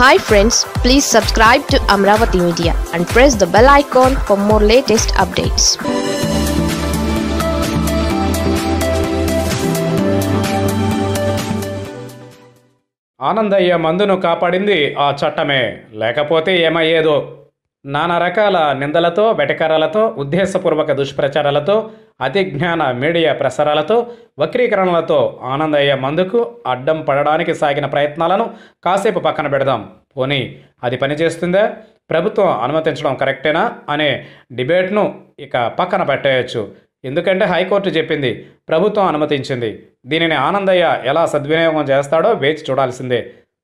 hi friends please subscribe to Amaravati media and press the bell icon for more latest updates Anandayya మందును కాపాడింది ఆ చట్టమే లేకపోతే ఏమయ్యేదో నానా రకాల నిందలతో వెటకారాలతో ఉద్దేశపూర్వక దుష్ప్రచారాలతో అతిజ్ఞాన మీడియా ప్రసారాలతో వక్రీకరణలతో ఆనందయ్య మందుకు అడ్డం పడడానికి సాగిన ప్రయత్నాలను కాసేపు పక్కన పెడదాం పోనీ అది పనిచేస్తుందా ప్రభుత్వం అనుమతించడం కరెక్టేనా అనే డిబేట్ను ఇక పక్కన పెట్టేయచ్చు ఎందుకంటే హైకోర్టు చెప్పింది ప్రభుత్వం అనుమతించింది దీనిని ఆనందయ్య ఎలా సద్వినియోగం చేస్తాడో వేచి చూడాల్సిందే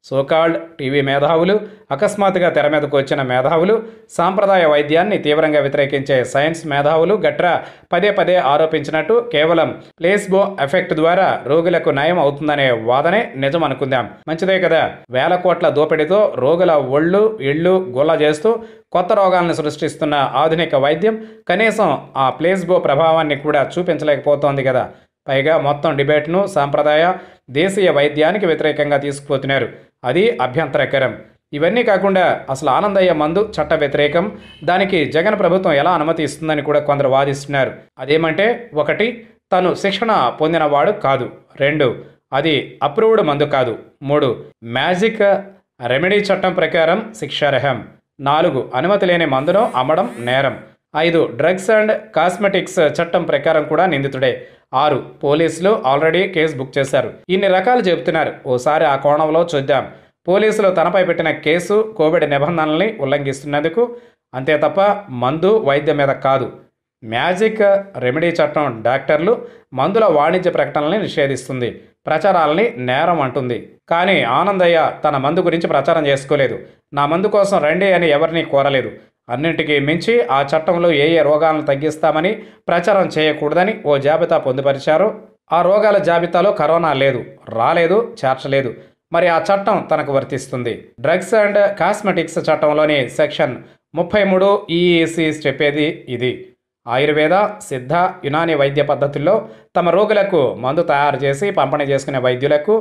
సోకాల్డ్ టీవీ మేధావులు అకస్మాత్తుగా తెర మీదకు వచ్చిన మేధావులు సాంప్రదాయ వైద్యాన్ని తీవ్రంగా వ్యతిరేకించే సైన్స్ మేధావులు గట్రా పదే పదే ఆరోపించినట్టు కేవలం ప్లేస్బో ఎఫెక్ట్ ద్వారా రోగులకు నయం అవుతుందనే వాదనే నిజం అనుకుందాం మంచిదే కదా వేల కోట్ల దోపిడీతో రోగుల ఒళ్ళు ఇళ్ళు గుల్ల చేస్తూ కొత్త రోగాలను సృష్టిస్తున్న ఆధునిక వైద్యం కనీసం ఆ ప్లేస్బో ప్రభావాన్ని కూడా చూపించలేకపోతోంది కదా పైగా మొత్తం డిబేట్ను సాంప్రదాయ దేశీయ వైద్యానికి వ్యతిరేకంగా తీసుకుపోతున్నారు అది అభ్యంతరకరం ఇవన్నీ కాకుండా అసలు ఆనందయ్య మందు చట్ట వ్యతిరేకం దానికి జగన్ ప్రభుత్వం ఎలా అనుమతి ఇస్తుందని కూడా కొందరు వాదిస్తున్నారు అదేమంటే ఒకటి తను శిక్షణ పొందినవాడు కాదు రెండు అది అప్రూవ్డ్ మందు కాదు మూడు మ్యాజిక్ రెమెడీ చట్టం ప్రకారం శిక్షార్హం నాలుగు అనుమతి లేని మందును అమ్మడం నేరం ఐదు డ్రగ్స్ అండ్ కాస్మెటిక్స్ చట్టం ప్రకారం కూడా నిందితుడే ఆరు పోలీసులు ఆల్రెడీ కేసు బుక్ చేశారు ఇన్ని రకాలు చెబుతున్నారు ఓసారి ఆ కోణంలో చూద్దాం పోలీసులు తనపై పెట్టిన కేసు కోవిడ్ నిబంధనల్ని ఉల్లంఘిస్తున్నందుకు అంతే తప్ప మందు వైద్యం మీద కాదు మ్యాజిక్ రెమెడీ చట్టం డాక్టర్లు మందుల వాణిజ్య ప్రకటనల్ని నిషేధిస్తుంది ప్రచారాలని నేరం అంటుంది కానీ ఆనందయ్య తన మందు గురించి ప్రచారం చేసుకోలేదు నా మందు కోసం రండి అని ఎవరిని కోరలేదు అన్నింటికీ మించి ఆ చట్టంలో ఏ ఏ రోగాలను తగ్గిస్తామని ప్రచారం చేయకూడదని ఓ జాబితా పొందుపరిచారు ఆ రోగాల జాబితాలో కరోనా లేదు రాలేదు చేర్చలేదు మరి ఆ చట్టం తనకు వర్తిస్తుంది డ్రగ్స్ అండ్ కాస్మెటిక్స్ చట్టంలోని సెక్షన్ ముప్పై మూడు ఈఈసి e e చెప్పేది ఇది ఆయుర్వేద సిద్ధ యునాని వైద్య పద్ధతుల్లో తమ రోగులకు మందు తయారు చేసి పంపిణీ చేసుకునే వైద్యులకు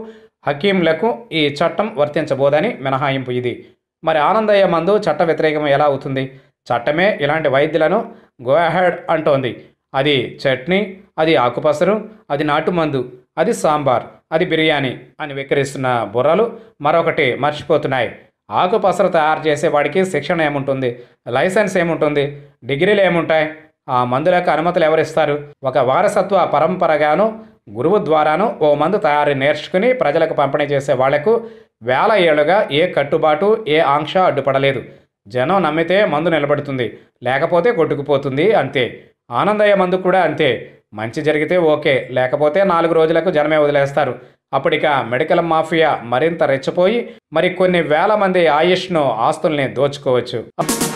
హకీంలకు ఈ చట్టం వర్తించబోదని మినహాయింపు ఇది మరి ఆనందయ్య మందు చట్ట వ్యతిరేకం ఎలా అవుతుంది చట్టమే ఇలాంటి వైద్యులను గోహెడ్ అంటోంది అది చట్నీ అది ఆకుపసరు అది నాటుమందు అది సాంబార్ అది బిర్యానీ అని వికరిస్తున్న బుర్రలు మరొకటి మర్చిపోతున్నాయి ఆకుపసరు తయారు చేసేవాడికి శిక్షణ ఏముంటుంది లైసెన్స్ ఏముంటుంది డిగ్రీలు ఏముంటాయి ఆ మందులకు అనుమతులు ఎవరిస్తారు ఒక వారసత్వ పరంపరగాను గురువు ద్వారాను ఓ మందు తయారీ నేర్చుకుని ప్రజలకు పంపిణీ చేసే వాళ్లకు వేల ఏళ్లుగా ఏ కట్టుబాటు ఏ ఆంక్ష అడ్డుపడలేదు జనం నమ్మితే మందు నిలబడుతుంది లేకపోతే కొట్టుకుపోతుంది అంతే ఆనందయ్య మందు కూడా అంతే మంచి జరిగితే ఓకే లేకపోతే నాలుగు రోజులకు జనమే వదిలేస్తారు అప్పటిక మెడికల్ మాఫియా మరింత రెచ్చిపోయి మరి కొన్ని వేల మంది ఆయుష్ను ఆస్తుల్ని దోచుకోవచ్చు